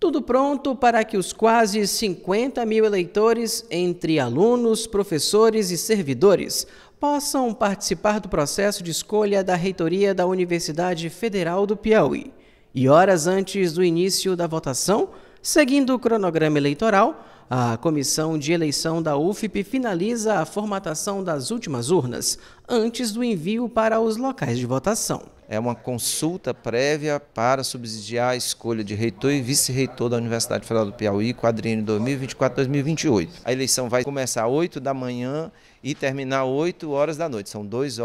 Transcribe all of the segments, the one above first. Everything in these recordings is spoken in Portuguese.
Tudo pronto para que os quase 50 mil eleitores, entre alunos, professores e servidores, possam participar do processo de escolha da reitoria da Universidade Federal do Piauí. E horas antes do início da votação, seguindo o cronograma eleitoral, a comissão de eleição da UFIP finaliza a formatação das últimas urnas, antes do envio para os locais de votação é uma consulta prévia para subsidiar a escolha de reitor e vice-reitor da Universidade Federal do Piauí, quadrinho 2024-2028. A eleição vai começar às 8 da manhã e terminar às 8 horas da noite. São 12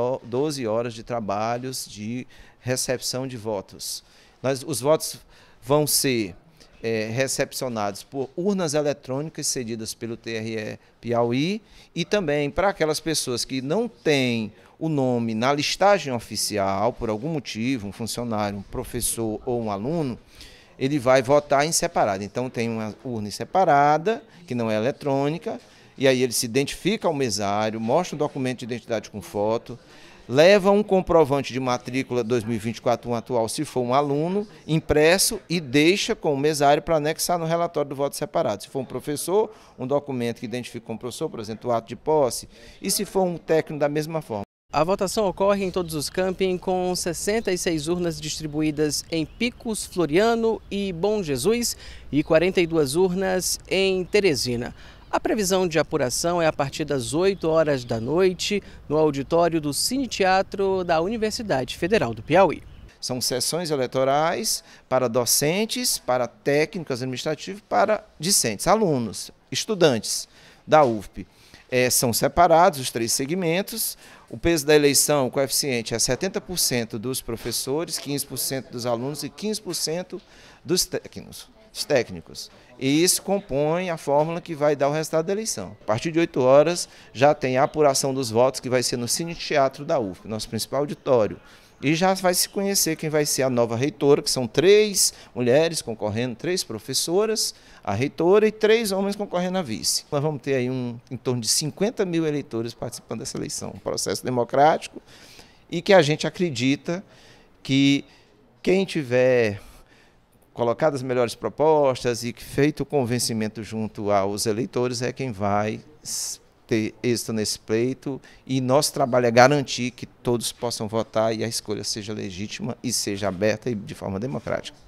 horas de trabalhos de recepção de votos. Nós, os votos vão ser é, recepcionados por urnas eletrônicas cedidas pelo TRE Piauí e também para aquelas pessoas que não têm o nome na listagem oficial, por algum motivo, um funcionário, um professor ou um aluno, ele vai votar em separado. Então tem uma urna separada, que não é eletrônica, e aí ele se identifica ao mesário, mostra o documento de identidade com foto leva um comprovante de matrícula 2024 atual, se for um aluno, impresso e deixa com o mesário para anexar no relatório do voto separado. Se for um professor, um documento que identifica o professor, por exemplo, o ato de posse, e se for um técnico da mesma forma. A votação ocorre em todos os campings com 66 urnas distribuídas em Picos, Floriano e Bom Jesus e 42 urnas em Teresina. A previsão de apuração é a partir das 8 horas da noite, no auditório do Cine Teatro da Universidade Federal do Piauí. São sessões eleitorais para docentes, para técnicos administrativos, para discentes, alunos, estudantes da UFP. É, são separados os três segmentos. O peso da eleição, o coeficiente é 70% dos professores, 15% dos alunos e 15% dos técnicos os técnicos. E isso compõe a fórmula que vai dar o resultado da eleição. A partir de 8 horas já tem a apuração dos votos, que vai ser no Cine Teatro da UF, nosso principal auditório. E já vai se conhecer quem vai ser a nova reitora, que são três mulheres concorrendo, três professoras, a reitora e três homens concorrendo a vice. Nós vamos ter aí um, em torno de 50 mil eleitores participando dessa eleição, um processo democrático, e que a gente acredita que quem tiver colocadas as melhores propostas e feito o convencimento junto aos eleitores é quem vai ter êxito nesse pleito e nosso trabalho é garantir que todos possam votar e a escolha seja legítima e seja aberta e de forma democrática.